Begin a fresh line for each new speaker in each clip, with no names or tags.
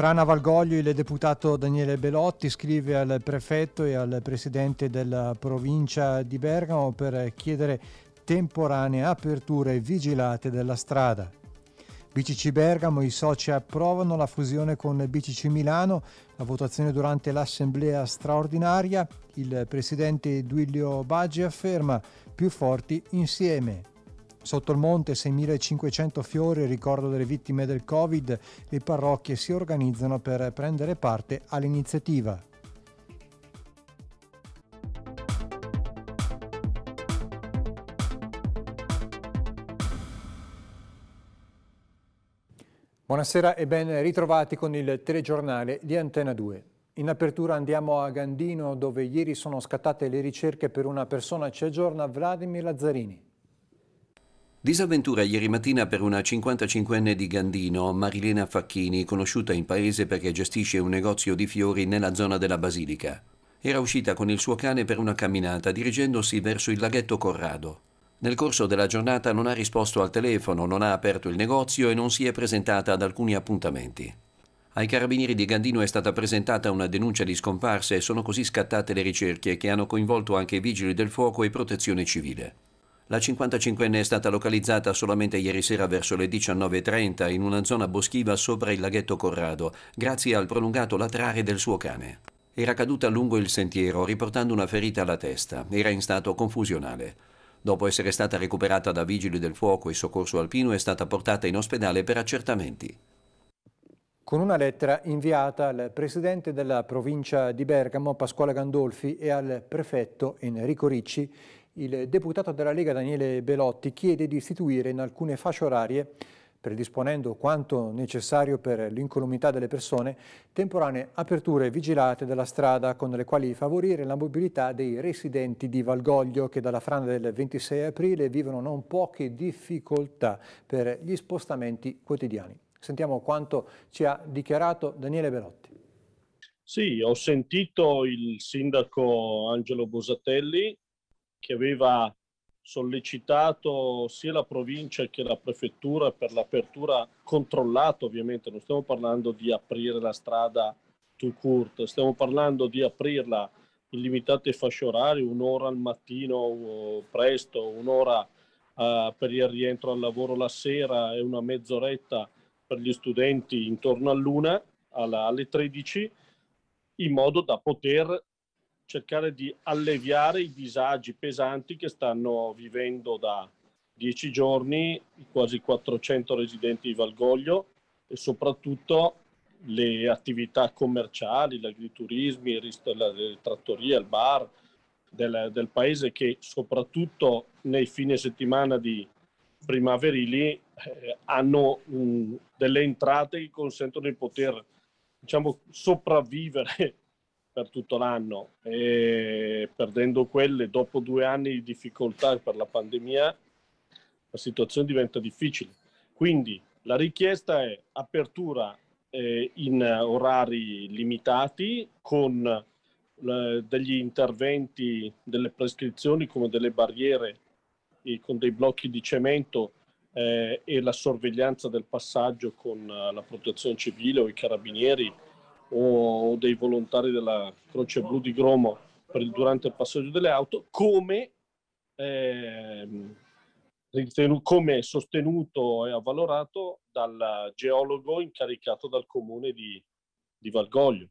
Frana Valgoglio, il deputato Daniele Belotti scrive al prefetto e al presidente della provincia di Bergamo per chiedere temporanee aperture vigilate della strada. BCC Bergamo, i soci approvano la fusione con BCC Milano, la votazione durante l'assemblea straordinaria, il presidente Duilio Baggi afferma più forti insieme. Sotto il monte 6.500 fiori, ricordo delle vittime del Covid, le parrocchie si organizzano per prendere parte all'iniziativa. Buonasera e ben ritrovati con il telegiornale di Antena 2. In apertura andiamo a Gandino dove ieri sono scattate le ricerche per una persona ci aggiorna Vladimir Lazzarini.
Disavventura ieri mattina per una 55enne di Gandino, Marilena Facchini, conosciuta in paese perché gestisce un negozio di fiori nella zona della Basilica. Era uscita con il suo cane per una camminata dirigendosi verso il laghetto Corrado. Nel corso della giornata non ha risposto al telefono, non ha aperto il negozio e non si è presentata ad alcuni appuntamenti. Ai carabinieri di Gandino è stata presentata una denuncia di scomparsa e sono così scattate le ricerche che hanno coinvolto anche i vigili del fuoco e protezione civile. La 55enne è stata localizzata solamente ieri sera verso le 19.30 in una zona boschiva sopra il laghetto Corrado, grazie al prolungato latrare del suo cane. Era caduta lungo il sentiero, riportando una ferita alla testa. Era in stato confusionale. Dopo essere stata recuperata da vigili del fuoco e soccorso alpino, è stata portata in ospedale per accertamenti.
Con una lettera inviata al presidente della provincia di Bergamo, Pasquale Gandolfi, e al prefetto Enrico Ricci, il deputato della Lega Daniele Belotti chiede di istituire in alcune fasce orarie predisponendo quanto necessario per l'incolumità delle persone, temporanee aperture vigilate della strada con le quali favorire la mobilità dei residenti di Valgoglio che dalla frana del 26 aprile vivono non poche difficoltà per gli spostamenti quotidiani. Sentiamo quanto ci ha dichiarato Daniele Belotti.
Sì, ho sentito il sindaco Angelo Bosatelli che aveva sollecitato sia la provincia che la prefettura per l'apertura controllata, ovviamente non stiamo parlando di aprire la strada to court, stiamo parlando di aprirla in limitate fasce orarie, un'ora al mattino presto, un'ora uh, per il rientro al lavoro la sera e una mezz'oretta per gli studenti intorno all'una, alla, alle 13, in modo da poter cercare di alleviare i disagi pesanti che stanno vivendo da dieci giorni i quasi 400 residenti di Valgoglio e soprattutto le attività commerciali, l'agriturismo, il rist- la, il bar del, del paese che soprattutto nei fine settimana di primaverili eh, hanno mh, mm, delle entrate che consentono di poter diciamo, sopravvivere per tutto l'anno e perdendo quelle dopo due anni di difficoltà per la pandemia la situazione diventa difficile. Quindi la richiesta è apertura eh, in orari limitati con eh, degli interventi, delle prescrizioni come delle barriere e con dei blocchi di cemento eh, e la sorveglianza del passaggio con eh, la protezione civile o i carabinieri o dei volontari della Croce Blu di Gromo per il durante il passaggio delle auto, come, ehm, come sostenuto e avvalorato dal geologo incaricato dal comune di, di Valgoglio.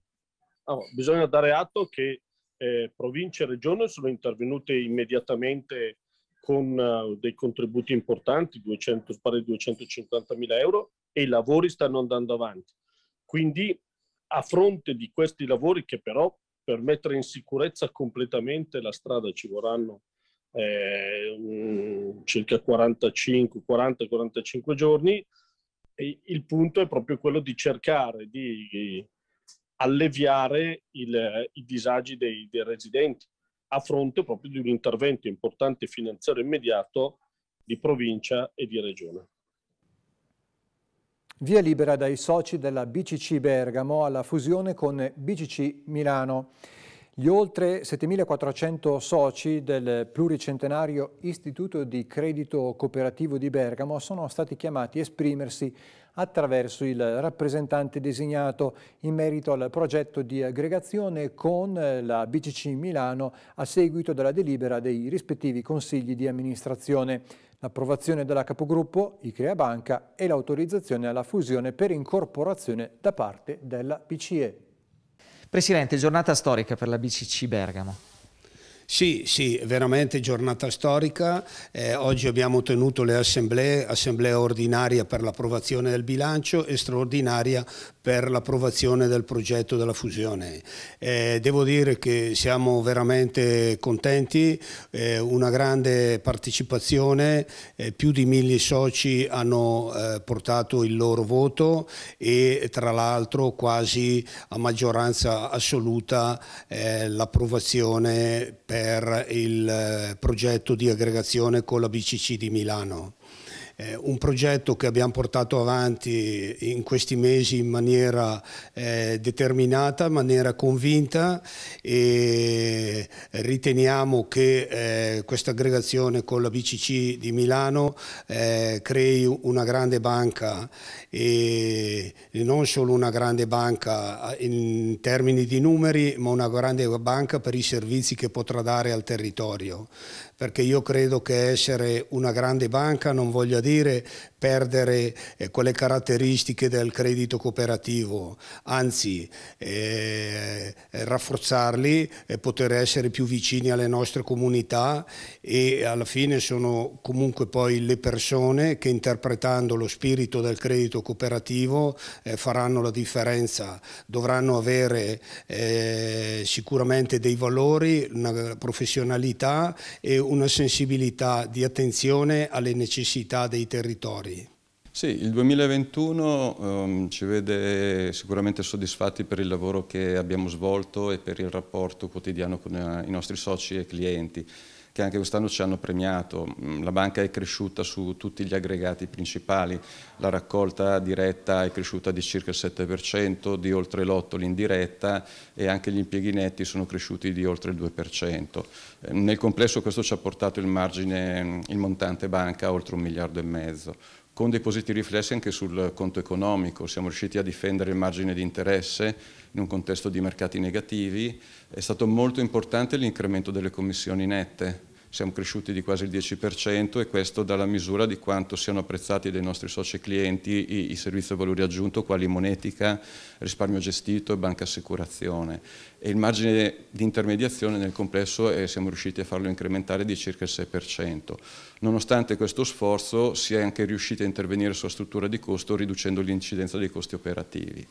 Allora, bisogna dare atto che eh, province e regione sono intervenute immediatamente con uh, dei contributi importanti, 200, pari 250 mila euro, e i lavori stanno andando avanti. Quindi a fronte di questi lavori che però per mettere in sicurezza completamente la strada ci vorranno eh, circa 40-45 giorni. E il punto è proprio quello di cercare di alleviare il, i disagi dei, dei, residenti a fronte proprio di un intervento importante finanziario immediato di provincia e di regione.
Via libera dai soci della BCC Bergamo alla fusione con BCC Milano. Gli oltre 7.400 soci del pluricentenario Istituto di Credito Cooperativo di Bergamo sono stati chiamati a esprimersi attraverso il rappresentante designato in merito al progetto di aggregazione con la BCC Milano a seguito della delibera dei rispettivi consigli di amministrazione, l'approvazione della capogruppo, Icrea Banca e l'autorizzazione alla fusione per incorporazione da parte della BCE.
Presidente, giornata storica per la BCC Bergamo. Sì, sì, veramente giornata storica. Eh, oggi abbiamo tenuto le assemblee, assemblea ordinaria per l'approvazione del bilancio e straordinaria per l'approvazione del progetto della fusione. Eh, devo dire che siamo veramente contenti, eh, una grande partecipazione, eh, più di mille soci hanno eh, portato il loro voto e tra l'altro quasi a maggioranza assoluta eh, l'approvazione per per il eh, progetto di aggregazione con la BCC di Milano eh, un progetto che abbiamo portato avanti in questi mesi in maniera eh, determinata, in maniera convinta e riteniamo che eh, questa aggregazione con la BCC di Milano eh, crei una grande banca e non solo una grande banca in termini di numeri ma una grande banca per i servizi che potrà dare al territorio perché io credo che essere una grande banca non voglia dire perdere eh, quelle caratteristiche del credito cooperativo, anzi eh, rafforzarli e poter essere più vicini alle nostre comunità e alla fine sono comunque poi le persone che interpretando lo spirito del credito cooperativo eh, faranno la differenza, dovranno avere eh, sicuramente dei valori, una professionalità e una sensibilità di attenzione alle necessità dei territori.
Sì, il 2021 um, ehm, ci vede sicuramente soddisfatti per il lavoro che abbiamo svolto e per il rapporto quotidiano con eh, i nostri soci e clienti che anche quest'anno ci hanno premiato. Mm, la banca è cresciuta su tutti gli aggregati principali, la raccolta diretta è cresciuta di circa il 7%, di oltre l'8% l'indiretta e anche gli impieghi netti sono cresciuti di oltre il 2%. Ehm, nel complesso questo ci ha portato il margine, mm, il montante banca a oltre un miliardo e mezzo con dei positivi riflessi anche sul conto economico. Siamo riusciti a difendere il margine di interesse in un contesto di mercati negativi. È stato molto importante l'incremento delle commissioni nette siamo cresciuti di quasi il 10% e questo dà la misura di quanto siano apprezzati dai nostri soci e clienti i, i servizi a valore aggiunto quali monetica, risparmio gestito e banca assicurazione. E il margine di intermediazione nel complesso è, eh, siamo riusciti a farlo incrementare di circa il 6%. Nonostante questo sforzo si è anche riusciti a intervenire sulla struttura di costo riducendo l'incidenza dei costi operativi.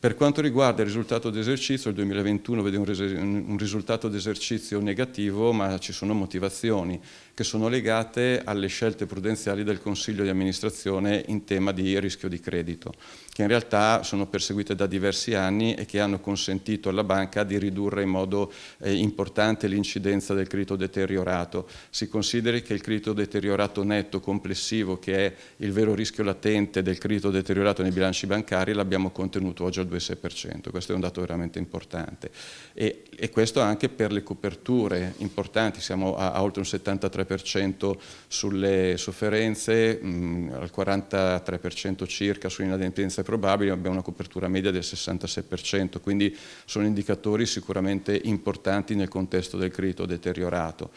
Per quanto riguarda il risultato d'esercizio, il 2021 vede un risultato d'esercizio negativo, ma ci sono motivazioni che sono legate alle scelte prudenziali del Consiglio di amministrazione in tema di rischio di credito che in realtà sono perseguite da diversi anni e che hanno consentito alla banca di ridurre in modo eh, importante l'incidenza del credito deteriorato. Si consideri che il credito deteriorato netto complessivo, che è il vero rischio latente del credito deteriorato nei bilanci bancari, l'abbiamo contenuto oggi al 2,6%, questo è un dato veramente importante. E, e questo anche per le coperture importanti, siamo a, a oltre un 73% sulle sofferenze, mh, mm, al 43% circa sull'inadempienza probabili abbiamo una copertura media del 66%, quindi sono indicatori sicuramente importanti nel contesto del credito deteriorato.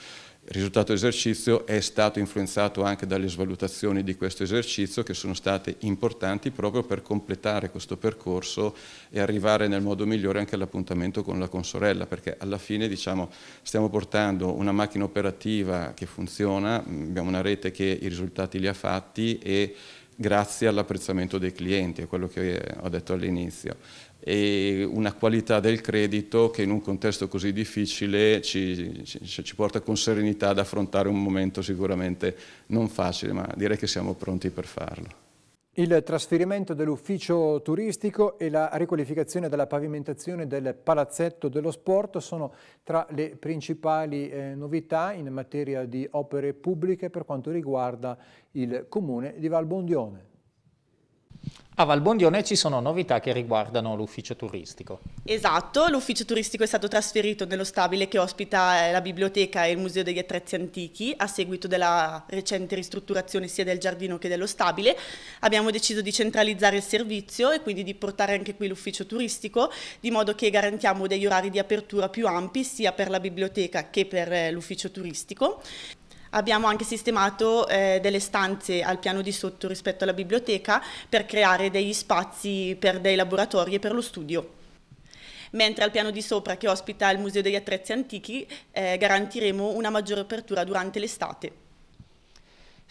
Il risultato esercizio è stato influenzato anche dalle svalutazioni di questo esercizio che sono state importanti proprio per completare questo percorso e arrivare nel modo migliore anche all'appuntamento con la consorella perché alla fine diciamo, stiamo portando una macchina operativa che funziona, abbiamo una rete che i risultati li ha fatti e grazie all'apprezzamento dei clienti, è quello che ho detto all'inizio e una qualità del credito che in un contesto così difficile ci, ci, ci, porta con serenità ad affrontare un momento sicuramente non facile, ma direi che siamo pronti per farlo.
Il trasferimento dell'ufficio turistico e la riqualificazione della pavimentazione del palazzetto dello sport sono tra le principali eh, novità in materia di opere pubbliche per quanto riguarda il comune di Valbondione.
A Valbondione ci sono novità che riguardano l'ufficio turistico.
Esatto, l'ufficio turistico è stato trasferito nello stabile che ospita eh, la biblioteca e il Museo degli Attrezzi Antichi a seguito della recente ristrutturazione sia del giardino che dello stabile. Abbiamo deciso di centralizzare il servizio e quindi di portare anche qui l'ufficio turistico di modo che garantiamo degli orari di apertura più ampi sia per la biblioteca che per eh, l'ufficio turistico. Abbiamo anche sistemato eh, delle stanze al piano di sotto rispetto alla biblioteca per creare degli spazi per dei laboratori e per lo studio mentre al piano di sopra che ospita il Museo degli Attrezzi Antichi eh, garantiremo una maggiore apertura durante l'estate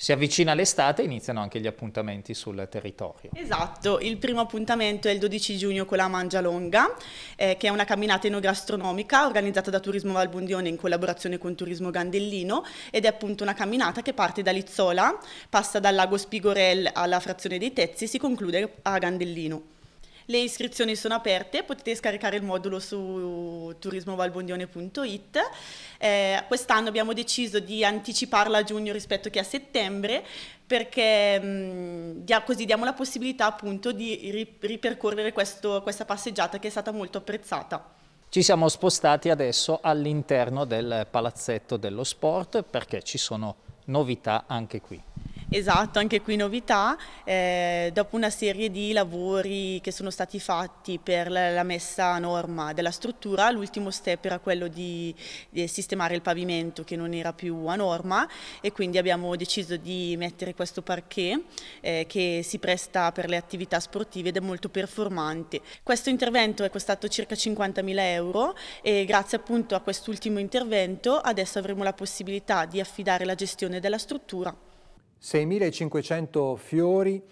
si avvicina l'estate e iniziano anche gli appuntamenti sul territorio.
Esatto, il primo appuntamento è il 12 giugno con la Mangialonga, eh, che è una camminata enogastronomica organizzata da Turismo Valbondione in collaborazione con Turismo Gandellino ed è appunto una camminata che parte da Lizzola, passa dal lago Spigorel alla frazione dei Tezzi e si conclude a Gandellino. Le iscrizioni sono aperte, potete scaricare il modulo su turismovalbondione.it. Eh, quest'anno abbiamo deciso di anticiparla a giugno rispetto che a settembre perché mh, mm, così diamo la possibilità appunto di ripercorrere questo, questa passeggiata che è stata molto apprezzata.
Ci siamo spostati adesso all'interno del palazzetto dello sport perché ci sono novità anche qui.
Esatto, anche qui novità, eh, dopo una serie di lavori che sono stati fatti per la messa a norma della struttura, l'ultimo step era quello di, di, sistemare il pavimento che non era più a norma e quindi abbiamo deciso di mettere questo parquet eh, che si presta per le attività sportive ed è molto performante. Questo intervento è costato circa 50.000 euro e grazie appunto a quest'ultimo intervento adesso avremo la possibilità di affidare la gestione della struttura
6.500 fiori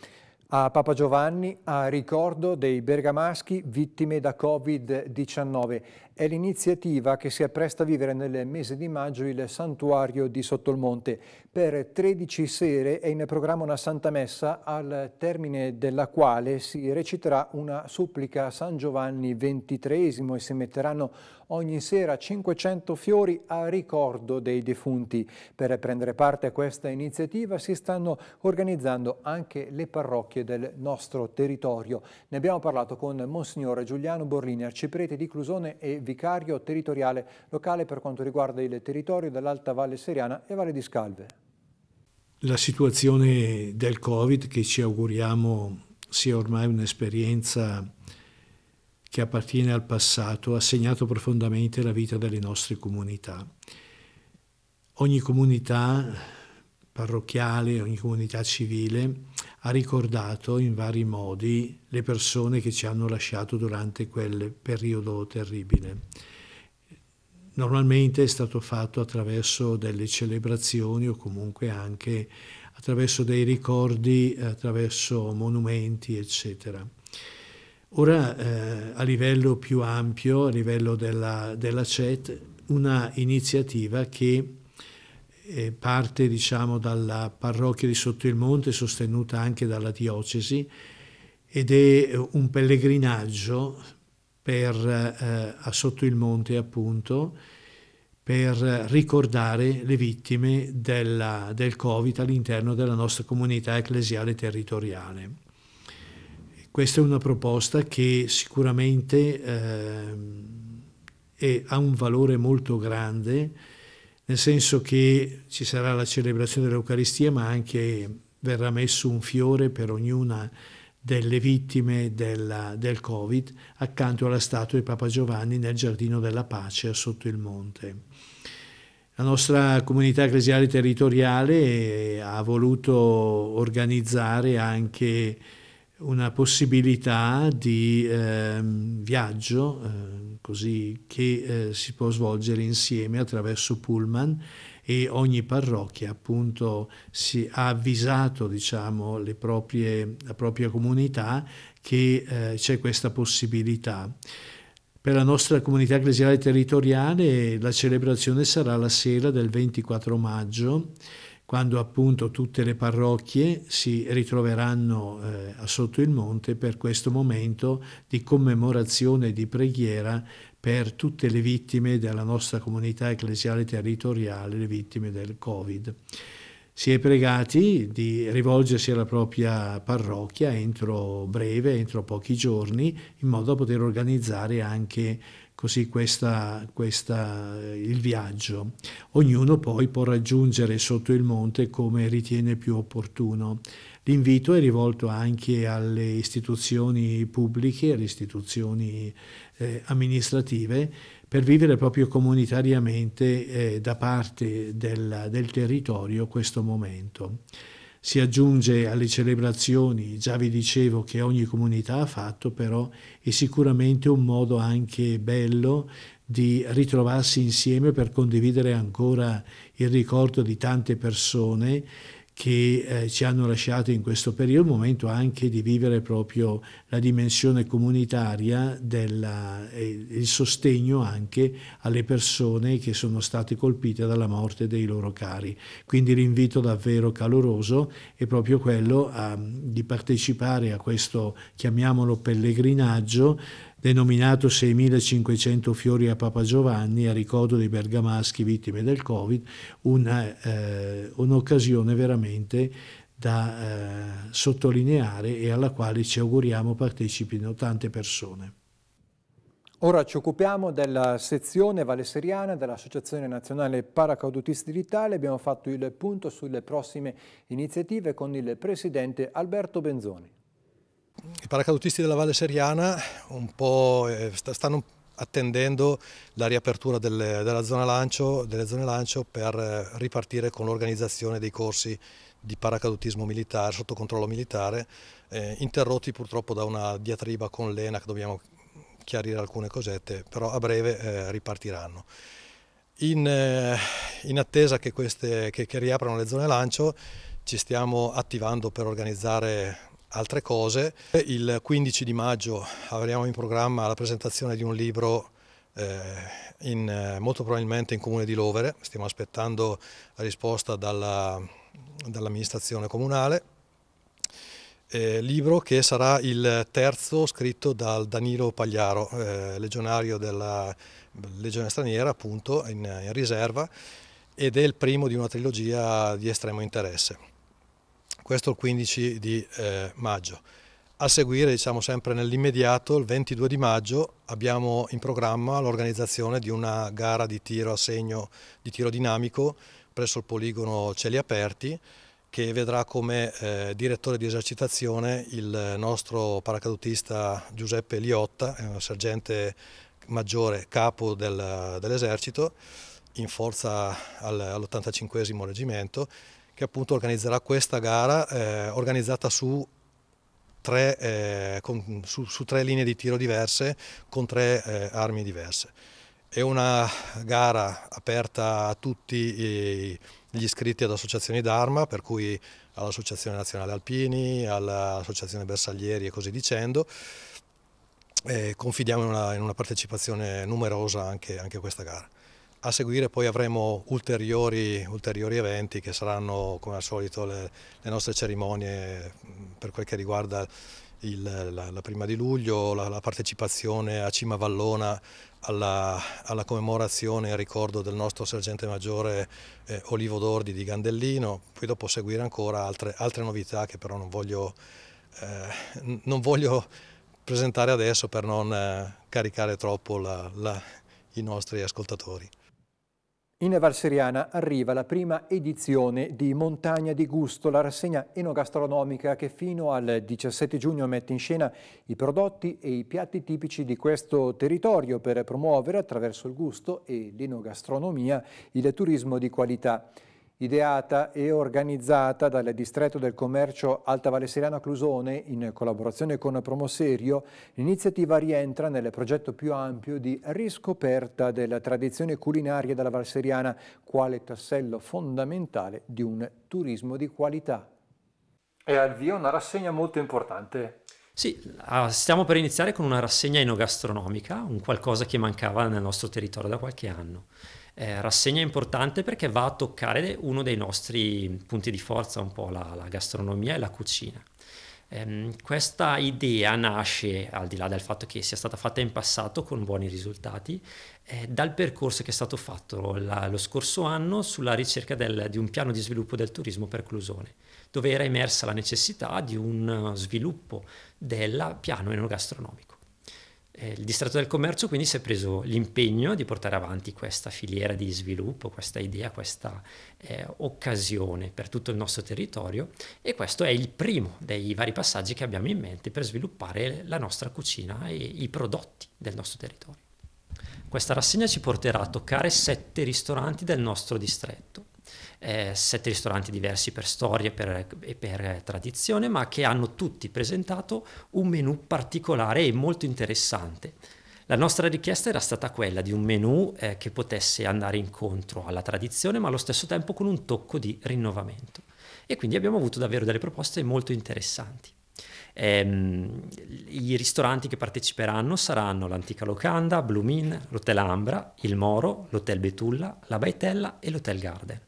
a Papa Giovanni a ricordo dei bergamaschi vittime da Covid-19. È l'iniziativa che si appresta a vivere nel mese di maggio il santuario di Sottolmonte. Per 13 sere è in programma una Santa Messa al termine della quale si reciterà una supplica a San Giovanni XXIII e si metteranno ogni sera 500 fiori a ricordo dei defunti. Per prendere parte a questa iniziativa si stanno organizzando anche le parrocchie del nostro territorio. Ne abbiamo parlato con Monsignore Giuliano Borlini, arciprete di Clusone e vicario territoriale locale per quanto riguarda il territorio dell'Alta Valle Seriana e Valle di Scalve.
La situazione del Covid che ci auguriamo sia ormai un'esperienza che appartiene al passato ha segnato profondamente la vita delle nostre comunità. Ogni comunità parrocchiale, ogni comunità civile ha ricordato in vari modi le persone che ci hanno lasciato durante quel periodo terribile. Normalmente è stato fatto attraverso delle celebrazioni o comunque anche attraverso dei ricordi, attraverso monumenti, eccetera. Ora, eh, a livello più ampio, a livello della, della CET, una iniziativa che eh, parte diciamo, dalla parrocchia di Sotto il Monte, sostenuta anche dalla diocesi, ed è eh, un pellegrinaggio per, eh, a Sotto il Monte appunto, per ricordare le vittime della, del Covid all'interno della nostra comunità ecclesiale territoriale. Questa è una proposta che sicuramente eh, è, ha un valore molto grande nel senso che ci sarà la celebrazione dell'Eucaristia, ma anche verrà messo un fiore per ognuna delle vittime della, del Covid accanto alla statua di Papa Giovanni nel Giardino della Pace sotto il monte. La nostra comunità ecclesiale territoriale ha voluto organizzare anche una possibilità di eh, viaggio eh, così che eh, si può svolgere insieme attraverso Pullman e ogni parrocchia appunto si ha avvisato diciamo, proprie, la propria comunità che eh, c'è questa possibilità. Per la nostra comunità ecclesiale territoriale la celebrazione sarà la sera del 24 maggio quando appunto tutte le parrocchie si ritroveranno eh, sotto il monte per questo momento di commemorazione e di preghiera per tutte le vittime della nostra comunità ecclesiale territoriale, le vittime del Covid. Si è pregati di rivolgersi alla propria parrocchia entro breve, entro pochi giorni, in modo da poter organizzare anche così questa, questa, il viaggio. Ognuno poi può raggiungere sotto il monte come ritiene più opportuno. L'invito è rivolto anche alle istituzioni pubbliche, alle istituzioni eh, amministrative, per vivere proprio comunitariamente eh, da parte del, del territorio questo momento. Si aggiunge alle celebrazioni, già vi dicevo, che ogni comunità ha fatto, però è sicuramente un modo anche bello di ritrovarsi insieme per condividere ancora il ricordo di tante persone che eh, ci hanno lasciato in questo periodo, il momento anche di vivere proprio la dimensione comunitaria della, e il sostegno anche alle persone che sono state colpite dalla morte dei loro cari. Quindi l'invito davvero caloroso è proprio quello a, ehm, di partecipare a questo, chiamiamolo pellegrinaggio, denominato 6.500 fiori a Papa Giovanni a ricordo dei bergamaschi vittime del Covid, una, eh, un'occasione veramente da eh, sottolineare e alla quale ci auguriamo partecipino tante persone.
Ora ci occupiamo della sezione valesseriana dell'Associazione Nazionale Paracadutisti d'Italia. Abbiamo fatto il punto sulle prossime iniziative con il presidente Alberto Benzoni.
I paracadutisti della Valle Seriana eh, stanno attendendo la riapertura delle, della zona lancio, delle zone lancio per eh, ripartire con l'organizzazione dei corsi di paracadutismo militare, sotto controllo militare, eh, interrotti purtroppo da una diatriba con l'ENAC, dobbiamo chiarire alcune cosette, però a breve eh, ripartiranno. In, eh, in attesa che, queste, che, che riaprano le zone lancio ci stiamo attivando per organizzare altre cose. Il 15 di maggio avremo in programma la presentazione di un libro eh, in, eh, molto probabilmente in comune di Lovere, stiamo aspettando la risposta dall'amministrazione dall comunale. Eh, libro che sarà il terzo scritto dal Danilo Pagliaro, eh, legionario della Legione Straniera, appunto, in, in riserva, ed è il primo di una trilogia di estremo interesse questo il 15 di eh, maggio. A seguire, diciamo sempre nell'immediato, il 22 di maggio abbiamo in programma l'organizzazione di una gara di tiro a segno di tiro dinamico presso il poligono Cieli Aperti che vedrà come eh, direttore di esercitazione il nostro paracadutista Giuseppe Liotta, è sergente maggiore capo del, dell'esercito in forza all'85 reggimento che appunto organizzerà questa gara eh, organizzata su tre, eh, con, su, su tre, linee di tiro diverse con tre eh, armi diverse. È una gara aperta a tutti i, gli iscritti ad associazioni d'arma, per cui all'Associazione Nazionale Alpini, all'Associazione Bersaglieri e così dicendo. E confidiamo in una, in una, partecipazione numerosa anche, anche a questa gara. A seguire poi avremo ulteriori, ulteriori, eventi che saranno come al solito le, le nostre cerimonie per quel che riguarda il, la, la, prima di luglio, la, la partecipazione a Cima Vallona alla, alla, commemorazione e ricordo del nostro sergente maggiore eh, Olivo Dordi di Gandellino, poi dopo seguire ancora altre, altre novità che però non voglio, eh, non voglio, presentare adesso per non eh, caricare troppo la, i nostri ascoltatori.
In Valseriana arriva la prima edizione di Montagna di Gusto, la rassegna enogastronomica che fino al 17 giugno mette in scena i prodotti e i piatti tipici di questo territorio per promuovere attraverso il gusto e l'enogastronomia il turismo di qualità ideata e organizzata dal Distretto del Commercio Alta Valle Seriana Clusone in collaborazione con Promoserio, l'iniziativa rientra nel progetto più ampio di riscoperta della tradizione culinaria della Valseriana quale tassello fondamentale di un turismo di qualità. E al via una rassegna molto importante.
Sì, ah, stiamo per iniziare con una rassegna enogastronomica, un qualcosa che mancava nel nostro territorio da qualche anno eh, rassegna importante perché va a toccare uno dei nostri punti di forza, un po' la, la gastronomia e la cucina. Ehm, questa idea nasce, al di là del fatto che sia stata fatta in passato con buoni risultati, eh, dal percorso che è stato fatto la, lo scorso anno sulla ricerca del, di un piano di sviluppo del turismo per Clusone, dove era emersa la necessità di un eh, sviluppo del piano enogastronomico eh, il distretto del commercio quindi si è preso l'impegno di portare avanti questa filiera di sviluppo, questa idea, questa eh, occasione per tutto il nostro territorio e questo è il primo dei vari passaggi che abbiamo in mente per sviluppare la nostra cucina e i prodotti del nostro territorio. Questa rassegna ci porterà a toccare sette ristoranti del nostro distretto eh, sette ristoranti diversi per storia per, e per tradizione, ma che hanno tutti presentato un menù particolare e molto interessante. La nostra richiesta era stata quella di un menù eh, che potesse andare incontro alla tradizione, ma allo stesso tempo con un tocco di rinnovamento. E quindi abbiamo avuto davvero delle proposte molto interessanti. Ehm, I ristoranti che parteciperanno saranno l'Antica Locanda, Blumin, l'Hotel Ambra, il Moro, l'Hotel Betulla, la Baitella e l'Hotel Garden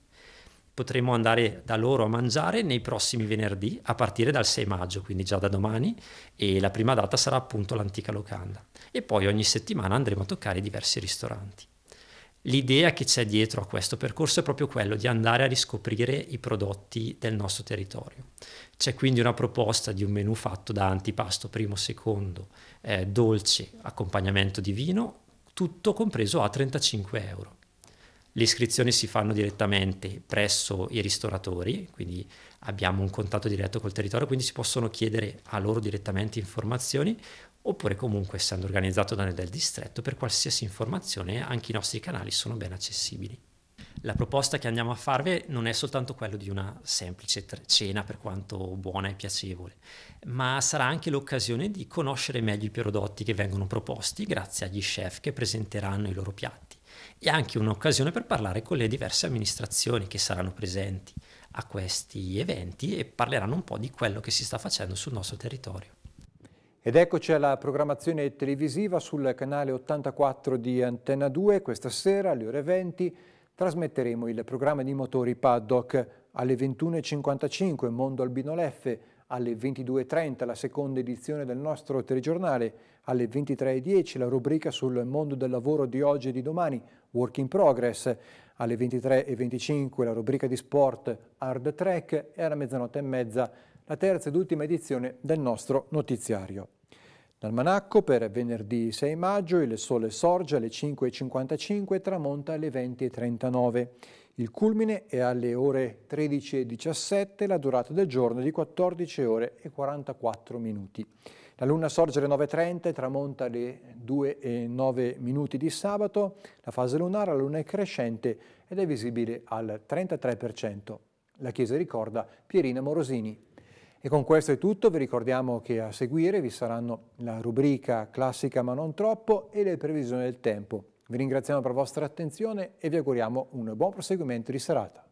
potremo andare da loro a mangiare nei prossimi venerdì a partire dal 6 maggio, quindi già da domani e la prima data sarà appunto l'antica locanda e poi ogni settimana andremo a toccare diversi ristoranti. L'idea che c'è dietro a questo percorso è proprio quello di andare a riscoprire i prodotti del nostro territorio. C'è quindi una proposta di un menù fatto da antipasto, primo, secondo, eh, dolce, accompagnamento di vino, tutto compreso a 35 euro. Le iscrizioni si fanno direttamente presso i ristoratori, quindi abbiamo un contatto diretto col territorio, quindi si possono chiedere a loro direttamente informazioni oppure comunque essendo organizzato da noi del distretto per qualsiasi informazione anche i nostri canali sono ben accessibili. La proposta che andiamo a farvi non è soltanto quella di una semplice cena per quanto buona e piacevole, ma sarà anche l'occasione di conoscere meglio i prodotti che vengono proposti grazie agli chef che presenteranno i loro piatti e anche un'occasione per parlare con le diverse amministrazioni che saranno presenti a questi eventi e parleranno un po' di quello che si sta facendo sul nostro territorio.
Ed eccoci alla programmazione televisiva sul canale 84 di Antenna 2. Questa sera alle ore 20 trasmetteremo il programma di motori paddock alle 21.55 Mondo Albino Leffe, alle 22.30 la seconda edizione del nostro telegiornale, alle 23.10 la rubrica sul mondo del lavoro di oggi e di domani, Work in Progress, alle 23.25 la rubrica di sport Hard Track e alla mezzanotte e mezza la terza ed ultima edizione del nostro notiziario. Dal Manacco per venerdì 6 maggio il sole sorge alle 5.55 e tramonta alle 20.39. Il culmine è alle ore 13.17, la durata del giorno è di 14 ore e 44 minuti. La luna sorge alle 9.30 tramonta alle 2.09 minuti di sabato. La fase lunare, la luna è crescente ed è visibile al 33%. La chiesa ricorda Pierina Morosini. E con questo è tutto, vi ricordiamo che a seguire vi saranno la rubrica classica ma non troppo e le previsioni del tempo. Vi ringraziamo per la vostra attenzione e vi auguriamo un buon proseguimento di serata.